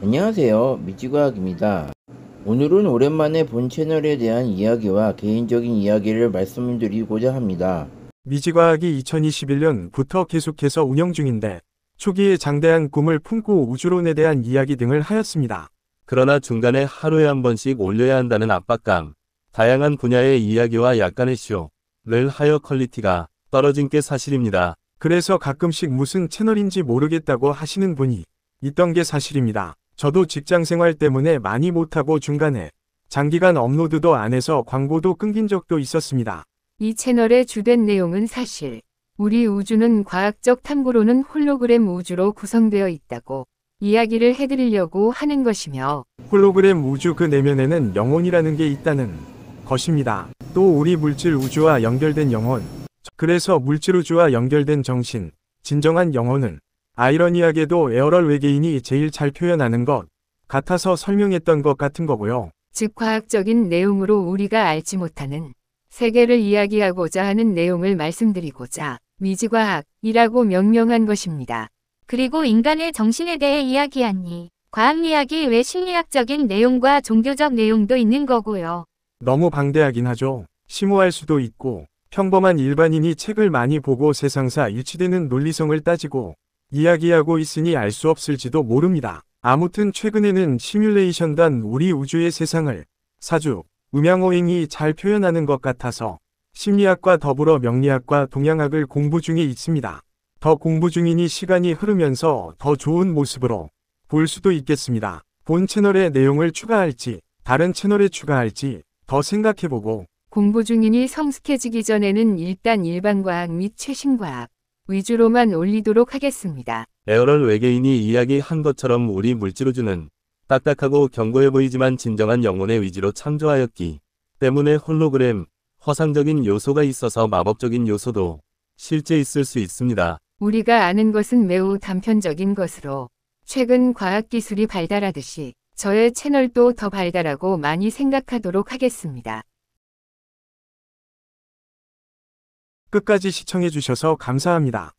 안녕하세요 미지과학입니다 오늘은 오랜만에 본 채널에 대한 이야기와 개인적인 이야기를 말씀드리고자 합니다 미지과학이 2021년부터 계속해서 운영 중인데 초기에 장대한 꿈을 품고 우주론에 대한 이야기 등을 하였습니다. 그러나 중간에 하루에 한 번씩 올려야 한다는 압박감, 다양한 분야의 이야기와 약간의 쇼를 하여 퀄리티가 떨어진 게 사실입니다. 그래서 가끔씩 무슨 채널인지 모르겠다고 하시는 분이 있던 게 사실입니다. 저도 직장 생활 때문에 많이 못하고 중간에 장기간 업로드도 안 해서 광고도 끊긴 적도 있었습니다. 이 채널의 주된 내용은 사실 우리 우주는 과학적 탐구로는 홀로그램 우주로 구성되어 있다고 이야기를 해드리려고 하는 것이며 홀로그램 우주 그 내면에는 영혼이라는 게 있다는 것입니다. 또 우리 물질 우주와 연결된 영혼 그래서 물질 우주와 연결된 정신 진정한 영혼은 아이러니하게도 에어럴 외계인이 제일 잘 표현하는 것 같아서 설명했던 것 같은 거고요. 즉 과학적인 내용으로 우리가 알지 못하는 세계를 이야기하고자 하는 내용을 말씀드리고자 미지과학이라고 명명한 것입니다. 그리고 인간의 정신에 대해 이야기하니 과학 이야기 외 심리학적인 내용과 종교적 내용도 있는 거고요. 너무 방대하긴 하죠. 심오할 수도 있고 평범한 일반인이 책을 많이 보고 세상사 일치되는 논리성을 따지고 이야기하고 있으니 알 수 없을지도 모릅니다. 아무튼 최근에는 시뮬레이션단 우리 우주의 세상을 사주, 음양오행이 잘 표현하는 것 같아서 심리학과 더불어 명리학과 동양학을 공부 중에 있습니다. 더 공부 중이니 시간이 흐르면서 더 좋은 모습으로 볼 수도 있겠습니다. 본 채널의 내용을 추가할지 다른 채널에 추가할지 더 생각해보고 공부 중이니 성숙해지기 전에는 일단 일반 과학 및 최신 과학 위주로만 올리도록 하겠습니다. 에어럴 외계인이 이야기한 것처럼 우리 물지로주는 딱딱하고 견고해 보이지만 진정한 영혼의 의지로 창조하였기 때문에 홀로그램, 허상적인 요소가 있어서 마법적인 요소도 실제 있을 수 있습니다. 우리가 아는 것은 매우 단편적인 것으로 최근 과학기술이 발달하듯이 저의 채널도 더 발달하고 많이 생각하도록 하겠습니다. 끝까지 시청해주셔서 감사합니다.